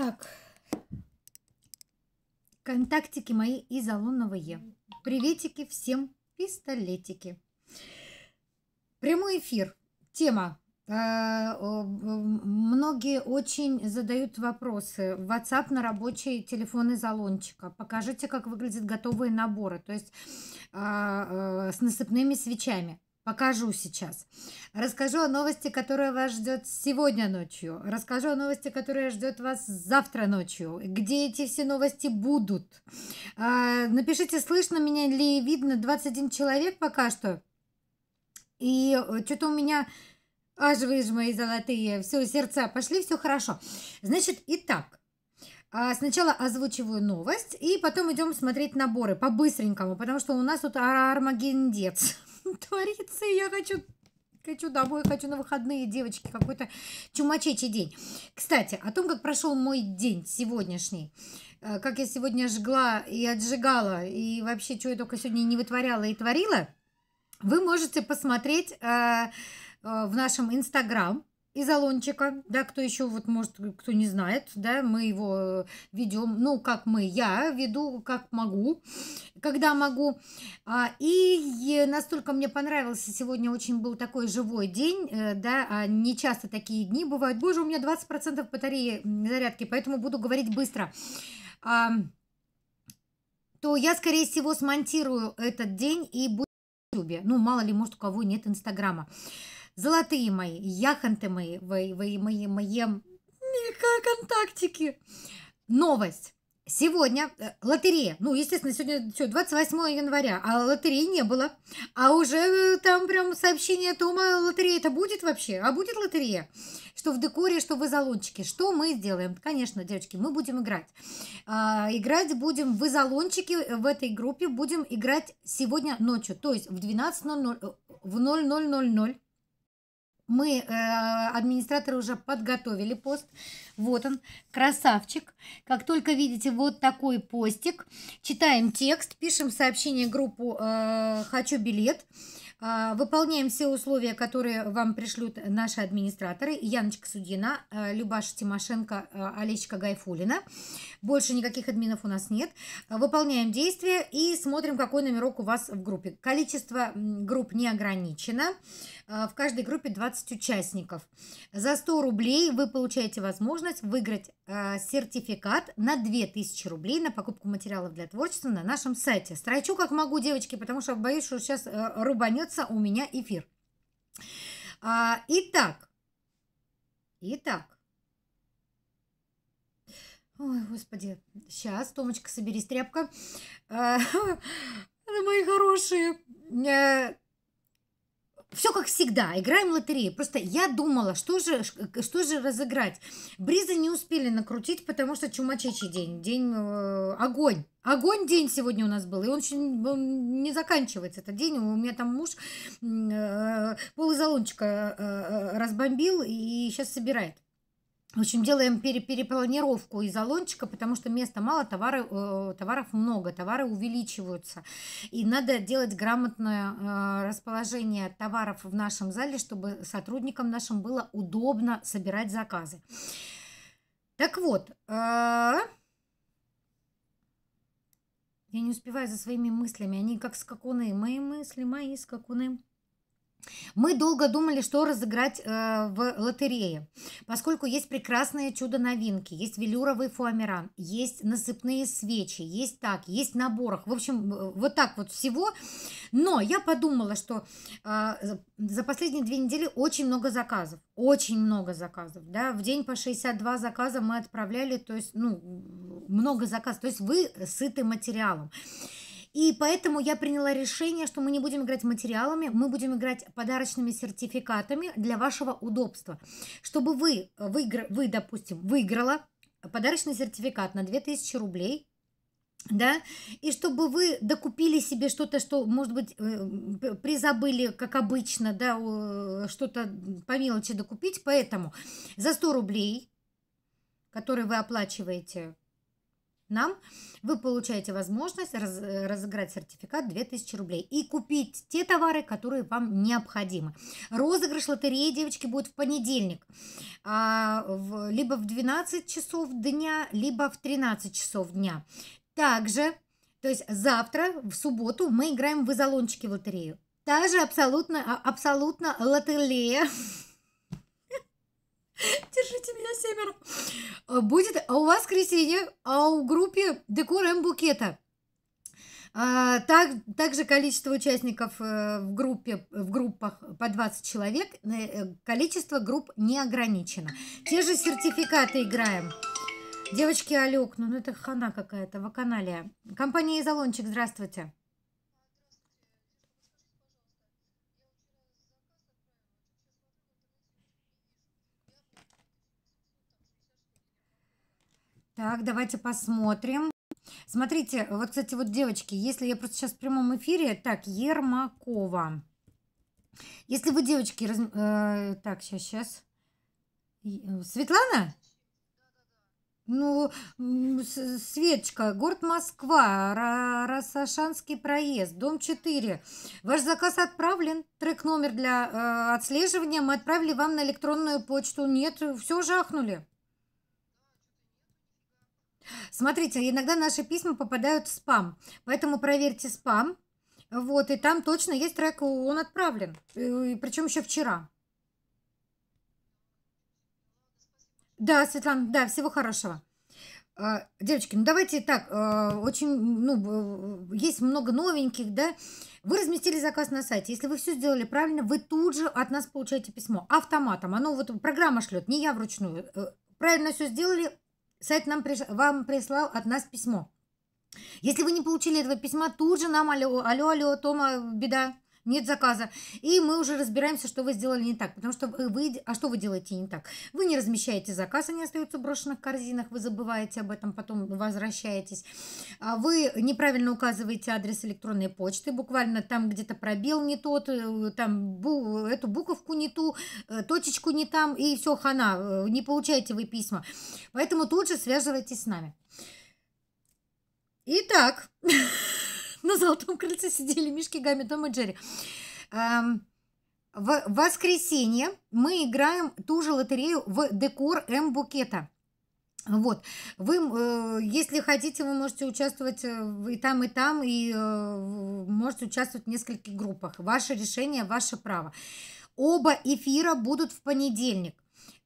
Так, контактики мои из Алоновые. Приветики всем, пистолетики. Прямой эфир. Тема. А, многие очень задают вопросы. WhatsApp на рабочий телефон из Алончика. Покажите, как выглядят готовые наборы. То есть а, а, с насыпными свечами. Покажу сейчас. Расскажу о новости, которая вас ждет сегодня ночью. Расскажу о новости, которая ждет вас завтра ночью. Где эти все новости будут? А, напишите, слышно меня ли видно 21 человек пока что. И э, что-то у меня... Аж вы же мои золотые, все, сердца пошли, все хорошо. Значит, итак, а, Сначала озвучиваю новость, и потом идем смотреть наборы по-быстренькому, потому что у нас тут армагендец. творится, и я хочу Хочу домой, хочу на выходные, девочки, какой-то чумачечий день. Кстати, о том, как прошел мой день сегодняшний, э, как я сегодня жгла и отжигала, и вообще, что я только сегодня не вытворяла и творила, вы можете посмотреть э, э, в нашем Инстаграм, из Алончика, да, кто еще, вот, может, кто не знает, да, мы его э, ведем, ну, как мы, я веду, как могу, когда могу. а И настолько мне понравился, сегодня очень был такой живой день, э, да, а не часто такие дни бывают. Боже, у меня 20% батареи зарядки, поэтому буду говорить быстро а, то я, скорее всего, смонтирую этот день и буду в YouTube. Ну, мало ли, может, у кого нет Инстаграма золотые мои, яханты мои, вы, вы мои, мои контактики. Новость. Сегодня э, лотерея. Ну, естественно, сегодня что, 28 января, а лотереи не было. А уже э, там прям сообщение Тома, лотерея это будет вообще? А будет лотерея? Что в декоре, что в изолончике. Что мы сделаем? Конечно, девочки, мы будем играть. А, играть будем в изолончике, в этой группе будем играть сегодня ночью. То есть в 12.00, э, в 00.00 мы, э, администраторы, уже подготовили пост. Вот он, красавчик. Как только видите вот такой постик, читаем текст, пишем сообщение группу э, «Хочу билет». А, выполняем все условия, которые вам пришлют наши администраторы. Яночка Судина, а, Любаша Тимошенко, а, Олечка Гайфулина. Больше никаких админов у нас нет. Выполняем действия и смотрим, какой номерок у вас в группе. Количество групп не ограничено. В каждой группе 20 участников. За 100 рублей вы получаете возможность выиграть Э, сертификат на 2000 рублей на покупку материалов для творчества на нашем сайте. Строчу как могу, девочки, потому что боюсь, что сейчас э, рубанется у меня эфир. А, итак, итак. Ой, господи, сейчас, Томочка, соберись тряпка. Э, мои хорошие, все как всегда, играем в лотерею. Просто я думала, что же, что же разыграть. Бризы не успели накрутить, потому что чумачечий день. День э, огонь. Огонь день сегодня у нас был, и он, очень, он не заканчивается. Этот день, у меня там муж э, полузалончика э, э, разбомбил и сейчас собирает. В общем, делаем перепланировку из залончика, потому что места мало, товары, э, товаров много, товары увеличиваются. И надо делать грамотное э, расположение товаров в нашем зале, чтобы сотрудникам нашим было удобно собирать заказы. Так вот, э, я не успеваю за своими мыслями, они как скакуны, мои мысли, мои скакуны. Мы долго думали, что разыграть э, в лотерее, поскольку есть прекрасные чудо-новинки, есть велюровый фуамиран, есть насыпные свечи, есть так, есть наборах. В общем, э, вот так вот всего. Но я подумала, что э, за последние две недели очень много заказов, очень много заказов, да, в день по 62 заказа мы отправляли, то есть, ну, много заказов, то есть вы сыты материалом. И поэтому я приняла решение, что мы не будем играть материалами, мы будем играть подарочными сертификатами для вашего удобства. Чтобы вы, выигр... вы допустим, выиграла подарочный сертификат на 2000 рублей, да, и чтобы вы докупили себе что-то, что, может быть, э, призабыли, как обычно, да, что-то по мелочи докупить, поэтому за 100 рублей, которые вы оплачиваете нам, вы получаете возможность раз, э, разыграть сертификат 2000 рублей и купить те товары, которые вам необходимы. Розыгрыш лотереи, девочки, будет в понедельник, а, в, либо в 12 часов дня, либо в 13 часов дня. Также, то есть завтра, в субботу, мы играем в изолончики в лотерею. Та же абсолютно, а, абсолютно лотерея. Держите меня семеро. А, будет, а у вас воскресенье, а у группе декор М-букета. А, так, также количество участников э, в, группе, в группах по 20 человек, э, количество групп не ограничено. Те же сертификаты играем. Девочки, Олег, ну, ну это хана какая-то, в канале. Компания «Изолончик», здравствуйте. Так, давайте посмотрим. Смотрите, вот, кстати, вот, девочки, если я просто сейчас в прямом эфире, так, Ермакова. Если вы, девочки, раз... э, так, сейчас, сейчас. Э, Светлана? Ну, Светочка, город Москва, Рассашанский проезд, дом 4. Ваш заказ отправлен, трек номер для э, отслеживания мы отправили вам на электронную почту. Нет, все жахнули. Смотрите, иногда наши письма попадают в спам, поэтому проверьте спам. Вот, и там точно есть трек, он отправлен, э, причем еще вчера. Да, Светлана, да, всего хорошего. А, девочки, ну давайте так, а, очень, ну, есть много новеньких, да. Вы разместили заказ на сайте. Если вы все сделали правильно, вы тут же от нас получаете письмо автоматом. Оно вот программа шлет, не я вручную. Э, правильно все сделали, сайт нам приш... вам прислал от нас письмо. Если вы не получили этого письма, тут же нам алло, алло, алло, Тома, беда нет заказа. И мы уже разбираемся, что вы сделали не так. Потому что вы... А что вы делаете не так? Вы не размещаете заказ, они остаются в брошенных корзинах, вы забываете об этом, потом возвращаетесь. А вы неправильно указываете адрес электронной почты, буквально там где-то пробел не тот, э, там бу... эту буковку не ту, э, точечку не там, и все, хана, э, не получаете вы письма. Поэтому тут же связывайтесь с нами. Итак, на золотом крыльце сидели Мишки, Гамми, Том и Джерри. Эм, в воскресенье мы играем ту же лотерею в декор М-букета. Вот, вы, э, если хотите, вы можете участвовать э, и там, и там, и э, можете участвовать в нескольких группах. Ваше решение, ваше право. Оба эфира будут в понедельник.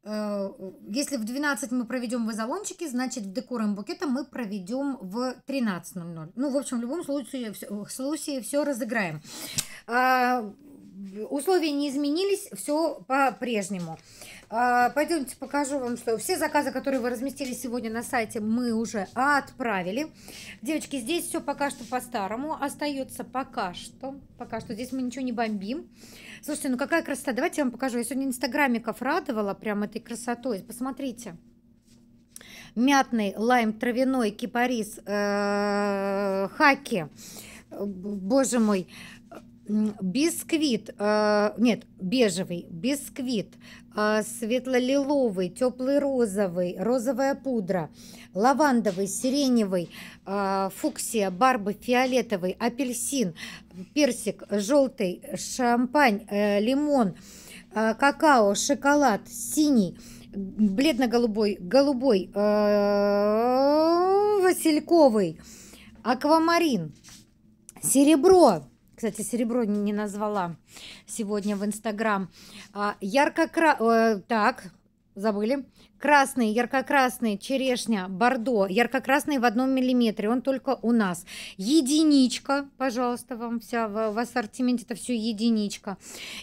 Э, если в 12 мы проведем в изолончике, значит, в декором букета мы проведем в 13.00. Ну, в общем, в любом случае, в случае все разыграем. А, условия не изменились, все по-прежнему. А, пойдемте покажу вам, что все заказы, которые вы разместили сегодня на сайте, мы уже отправили. Девочки, здесь все пока что по-старому, остается пока что, пока что здесь мы ничего не бомбим. Слушайте, ну какая красота, давайте я вам покажу, я сегодня инстаграмиков радовала прям этой красотой, посмотрите мятный, лайм, травяной, кипарис, э, хаки. Боже мой, бисквит, э, нет, бежевый, бисквит, э, светло-лиловый, теплый розовый, розовая пудра, лавандовый, сиреневый, э, фуксия, барбы, фиолетовый, апельсин, персик, желтый, шампань, э, лимон, э, какао, шоколад, синий, бледно-голубой, голубой, э, васильковый, аквамарин, серебро, кстати, серебро не назвала сегодня в Инстаграм. А, ярко-кра... Э, так, забыли. Красный, ярко-красный, черешня, бордо, ярко-красный в одном миллиметре, он только у нас. Единичка, пожалуйста, вам вся в, в ассортименте, это все единичка.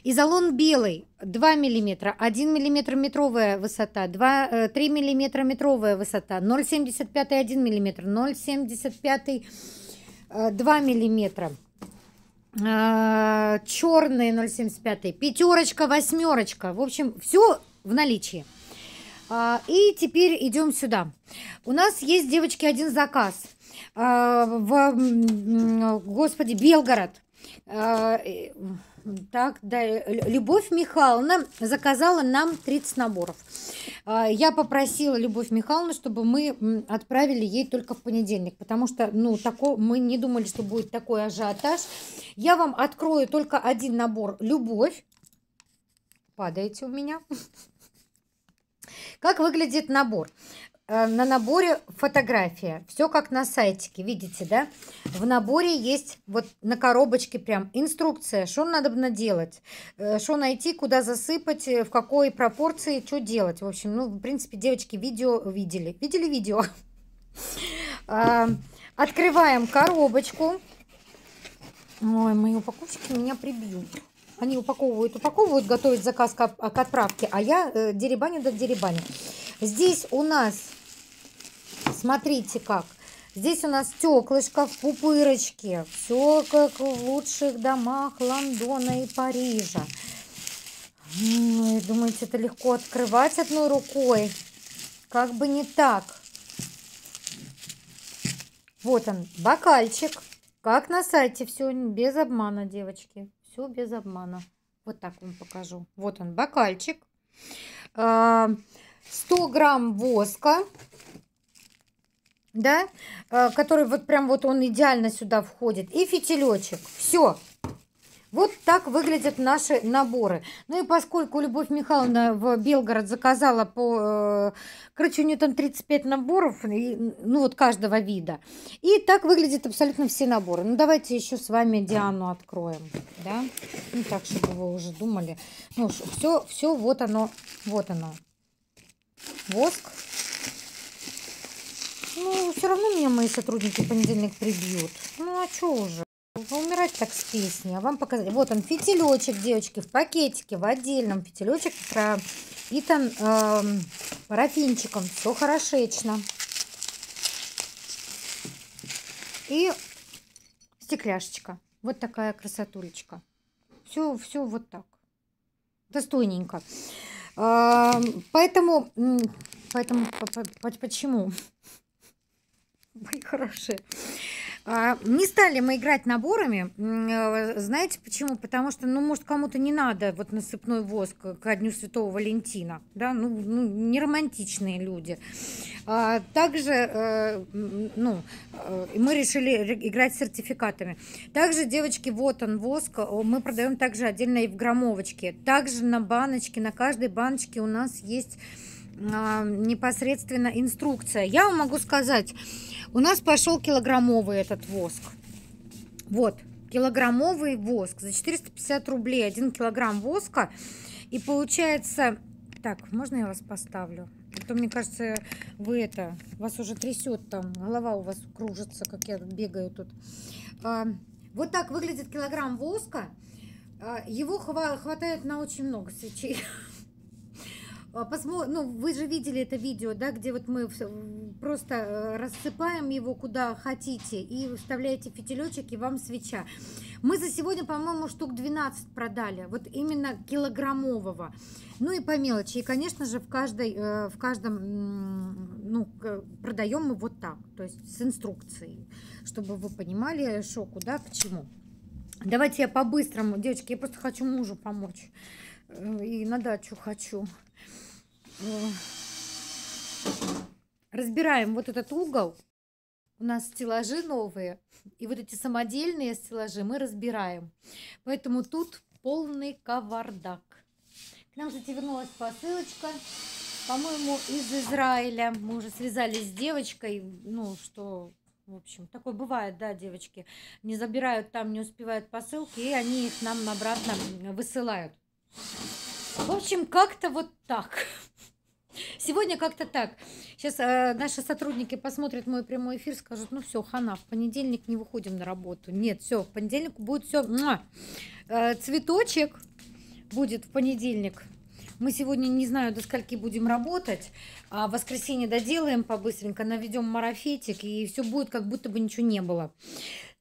Изолон белый, 2 миллиметра, 1 миллиметр метровая высота, 2, 3 э, миллиметра метровая высота, 0,75 1 миллиметр, 0,75 2 э, миллиметра. А, черные 0,75, пятерочка, восьмерочка. В общем, все в наличии. А, и теперь идем сюда. У нас есть, девочки, один заказ а, в, господи, Белгород. А, э, так, да, э, Любовь Михайловна заказала нам 30 наборов. А, я попросила Любовь Михайловну, чтобы мы отправили ей только в понедельник, потому что ну, тако, мы не думали, что будет такой ажиотаж. Я вам открою только один набор «Любовь». Падаете у меня. Как выглядит набор? Э, на наборе фотография. Все как на сайтике, видите, да? В наборе есть вот на коробочке прям инструкция, что надо делать, э, что найти, куда засыпать, э, в какой пропорции, что делать. В общем, ну, в принципе, девочки видео видели. Видели видео? А, открываем коробочку. Ой, мои упаковщики меня прибьют. Они упаковывают, упаковывают, готовят заказ к отправке, а я деребаню до деребаню. Здесь у нас смотрите как. Здесь у нас стеклышко в пупырочке. Все как в лучших домах Лондона и Парижа. Ну, думаете, это легко открывать одной рукой? Как бы не так. Вот он, бокальчик. Как на сайте, все без обмана, девочки. Все без обмана. Вот так вам покажу. Вот он, бокальчик. 100 а, грамм воска да, э, который вот прям вот он идеально сюда входит, и фитилечек. Все. Вот так выглядят наши наборы. Ну и поскольку Любовь Михайловна в Белгород заказала по... Э, короче, у нее там 35 наборов, ну вот каждого вида. И так выглядят абсолютно все наборы. Ну давайте еще с вами Диану откроем, да? Ну так, чтобы вы уже думали. Ну все, все вот оно, вот оно. Воск. Ну, все равно меня мои сотрудники в понедельник прибьют. Ну, а что уже? Умирать так с песни. А вам показать Вот он, фитилечек, девочки, в пакетике, в отдельном фитилечек про Итан э, эм, парафинчиком. Все хорошечно. И стекляшечка. Вот такая красотулечка. Все, все вот так. Достойненько. Э, поэтому, поэтому, почему? мои хорошие. А, не стали мы играть наборами. Э, знаете почему? Потому что, ну, может, кому-то не надо вот насыпной воск ко Дню Святого Валентина. Да, ну, ну не романтичные люди. А, также, э, ну, э, мы решили играть с сертификатами. Также, девочки, вот он воск. Мы продаем также отдельно и в граммовочке. Также на баночке, на каждой баночке у нас есть а, непосредственно инструкция. Я вам могу сказать, у нас пошел килограммовый этот воск. Вот, килограммовый воск. За 450 рублей один килограмм воска. И получается... Так, можно я вас поставлю? А то, мне кажется, вы это... Вас уже трясет там, голова у вас кружится, как я бегаю тут. А, вот так выглядит килограмм воска. А, его хватает на очень много свечей. А, Посмотр, Ну, вы же видели это видео, да, где вот мы просто э, рассыпаем его куда хотите и вставляете фитилечек и вам свеча. Мы за сегодня, по-моему, штук 12 продали, вот именно килограммового. Ну и по мелочи. И, конечно же, в, каждой, э, в каждом, ну, продаем мы вот так, то есть с инструкцией, чтобы вы понимали что куда, к чему. Давайте я по-быстрому, девочки, я просто хочу мужу помочь. Э, и на дачу хочу. Э, разбираем вот этот угол. У нас стеллажи новые. И вот эти самодельные стеллажи мы разбираем. Поэтому тут полный кавардак. К нам, кстати, вернулась посылочка. По-моему, из Израиля. Мы уже связались с девочкой. Ну, что в общем, такое бывает, да, девочки. Не забирают там, не успевают посылки, и они их нам обратно высылают. В общем, как-то вот так. Сегодня как-то так. Сейчас э, наши сотрудники посмотрят мой прямой эфир, скажут, ну все, хана, в понедельник не выходим на работу. Нет, все, в понедельник будет все. Э, цветочек будет в понедельник. Мы сегодня, не знаю, до скольки будем работать. А в воскресенье доделаем побыстренько, наведем марафетик, и все будет, как будто бы ничего не было.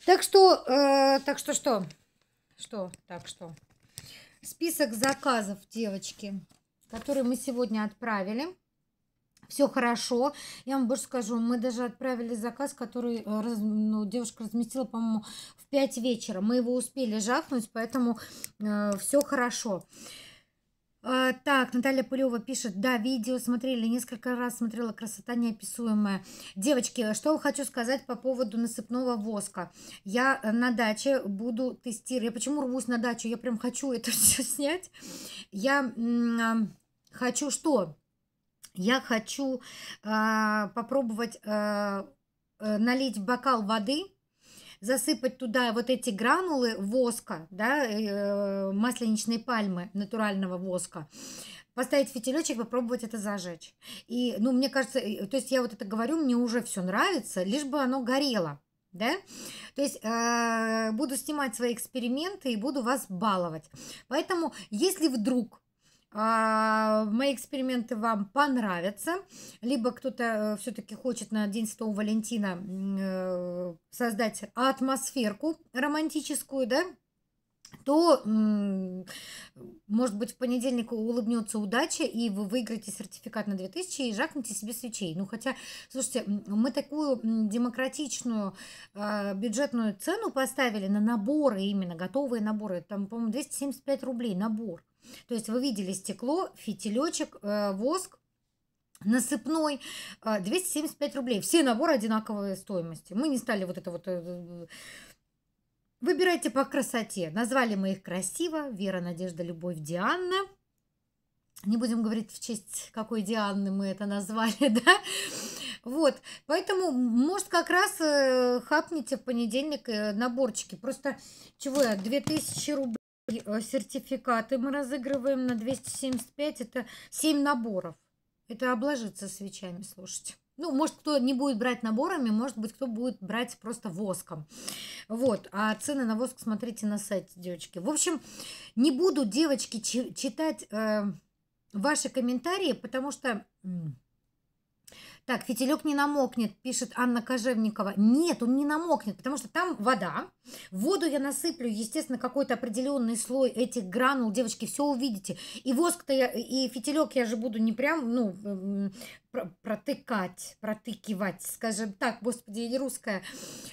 Так что, э, так что что? Что? Так что? список заказов, девочки, которые мы сегодня отправили. Все хорошо. Я вам больше скажу, мы даже отправили заказ, который э, ну, девушка разместила, по-моему, в 5 вечера. Мы его успели жахнуть, поэтому э, все хорошо. Хорошо. А, так, Наталья Пулева пишет, да, видео смотрели, несколько раз смотрела, красота неописуемая. Девочки, что хочу сказать по поводу насыпного воска. Я э, на даче буду тестировать. Я почему рвусь на дачу? Я прям хочу это все снять. Я а, хочу что? Я хочу э, попробовать э, налить бокал воды засыпать туда вот эти гранулы воска, да, э, масленичной пальмы, натурального воска, поставить фитилечек, попробовать это зажечь. И, ну, мне кажется, то есть я вот это говорю, мне уже все нравится, лишь бы оно горело да? То есть э, буду снимать свои эксперименты и буду вас баловать. Поэтому, если вдруг а, мои эксперименты вам понравятся, либо кто-то э, все-таки хочет на День Святого Валентина э, создать атмосферку романтическую, да, то, может быть, в понедельник улыбнется удача, и вы выиграете сертификат на 2000 и жахнете себе свечей. Ну, хотя, слушайте, мы такую демократичную а, бюджетную цену поставили на наборы именно, готовые наборы. Там, по-моему, 275 рублей набор. То есть вы видели стекло, фитилечек, э, воск, насыпной 275 э, рублей. Все наборы одинаковой стоимости. Мы не стали вот это вот... Э, выбирайте по красоте. Назвали мы их красиво. Вера, Надежда, Любовь, Диана. Не будем говорить, в честь какой Дианы мы это назвали, да? Вот, поэтому, может, как раз хапните в понедельник наборчики. Просто, чего я, 2000 рублей Э, сертификаты мы разыгрываем на 275. Это 7 наборов. Это обложиться свечами, слушайте. Ну, может, кто не будет брать наборами, может быть, кто будет брать просто воском. Вот, а цены на воск смотрите на сайте, девочки. В общем, не буду, девочки, читать э, ваши комментарии, потому что... Так, фитилек не намокнет, пишет Анна Кожевникова. Нет, он не намокнет, потому что там вода. воду я насыплю, естественно, какой-то определенный слой этих гранул. Девочки, все увидите. И воск-то я, и фитилек я же буду не прям, ну, эм, протыкать, протыкивать, скажем так, господи, я русская,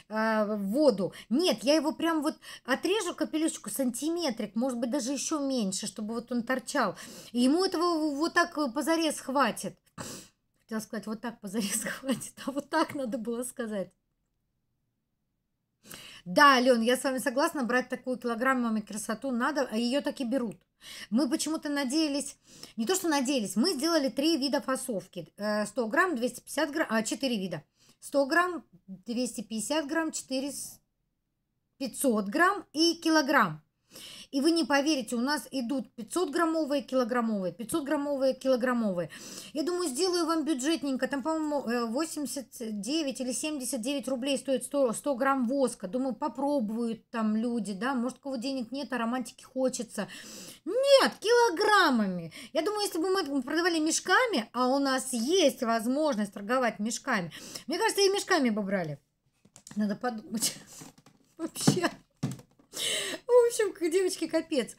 э, воду. Нет, я его прям вот отрежу капелюшку сантиметрик, может быть, даже еще меньше, чтобы вот он торчал. И ему этого вот так позарез хватит. Хотела сказать, вот так позарез хватит, а вот так надо было сказать. Да, Ален, я с вами согласна, брать такую килограммами красоту надо, а ее так и берут. Мы почему-то надеялись, не то что надеялись, мы сделали три вида фасовки. 100 э, грамм, 250 а, грамм, а, 4 вида. 100 грамм, 250 грамм, 400, 500 грамм и килограмм. И вы не поверите, у нас идут 500-граммовые, килограммовые, 500-граммовые, килограммовые. Я думаю, сделаю вам бюджетненько. Там, по-моему, 89 э, или 79 рублей стоит 100, 100 грамм воска. Думаю, попробуют там люди, да, может, у кого денег нет, а романтики хочется. Нет, килограммами. Я думаю, если бы мы продавали мешками, а у нас есть возможность торговать мешками, мне кажется, и мешками бы брали. Надо подумать. Вообще в общем, девочки, капец.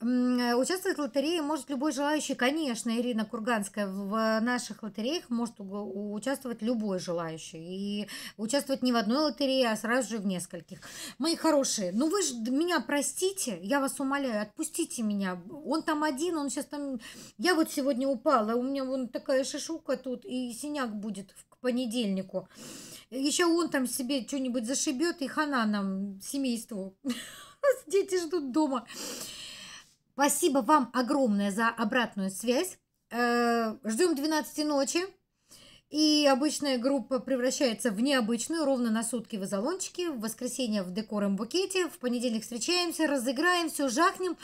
Э, участвовать в лотерее может любой желающий, конечно, Ирина Курганская. В наших лотереях может участвовать любой желающий. И участвовать не в одной лотерее, а сразу же в нескольких. Мои хорошие, ну вы же меня простите, я вас умоляю, отпустите меня. Он там один, он сейчас там... Я вот сегодня упала, у меня вон такая шишука тут, и синяк будет в понедельнику. Еще он там себе что-нибудь зашибет, и хана нам, семейству. Дети ждут дома. Спасибо вам огромное за обратную связь. Э, Ждем 12 ночи. И обычная группа превращается в необычную ровно на сутки в изолончике, в воскресенье в декором букете, в понедельник встречаемся, разыграем, все жахнем.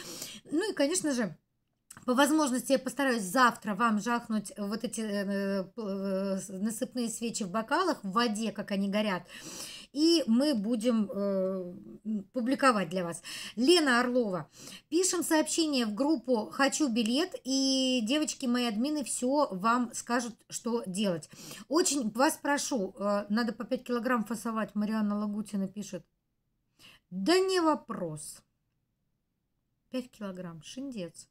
Ну и, конечно же, по возможности я постараюсь завтра вам жахнуть э, вот эти э, э, насыпные свечи в бокалах, в воде, как они горят. И мы будем э, публиковать для вас. Лена Орлова. Пишем сообщение в группу «Хочу билет», и девочки мои админы все вам скажут, что делать. Очень вас прошу, э, надо по 5 килограмм фасовать, Марианна Лагутина пишет. Да не вопрос. 5 килограмм, шиндец.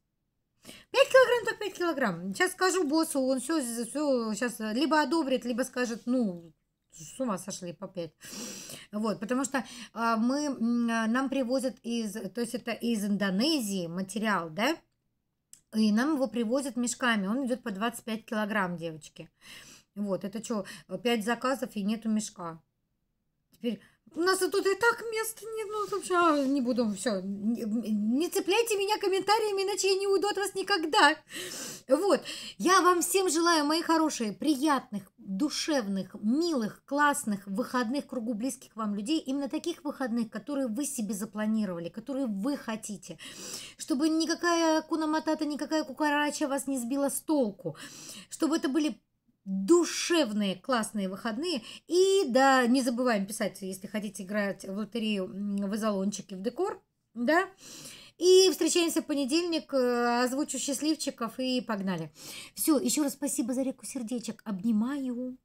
5 килограмм, так 5 килограмм. Сейчас скажу боссу, он все, все сейчас э, либо одобрит, либо скажет, ну, с ума сошли по 5. Вот, потому что а, мы, а, нам привозят из, то есть это из Индонезии материал, да, и нам его привозят мешками, он идет по 25 килограмм, девочки. Вот, это что, 5 заказов и нету мешка. Теперь у нас тут и так мест нет, ну вообще а, не буду, все, не, не цепляйте меня комментариями, иначе я не уйду от вас никогда. Вот, я вам всем желаю, мои хорошие, приятных, душевных, милых, классных выходных кругу близких вам людей, именно таких выходных, которые вы себе запланировали, которые вы хотите, чтобы никакая куна матата никакая кукарача вас не сбила с толку, чтобы это были душевные классные выходные. И да, не забываем писать, если хотите играть в лотерею в изолончики, в декор, да. И встречаемся в понедельник, э, озвучу счастливчиков и погнали. Все, еще раз спасибо за реку сердечек, обнимаю.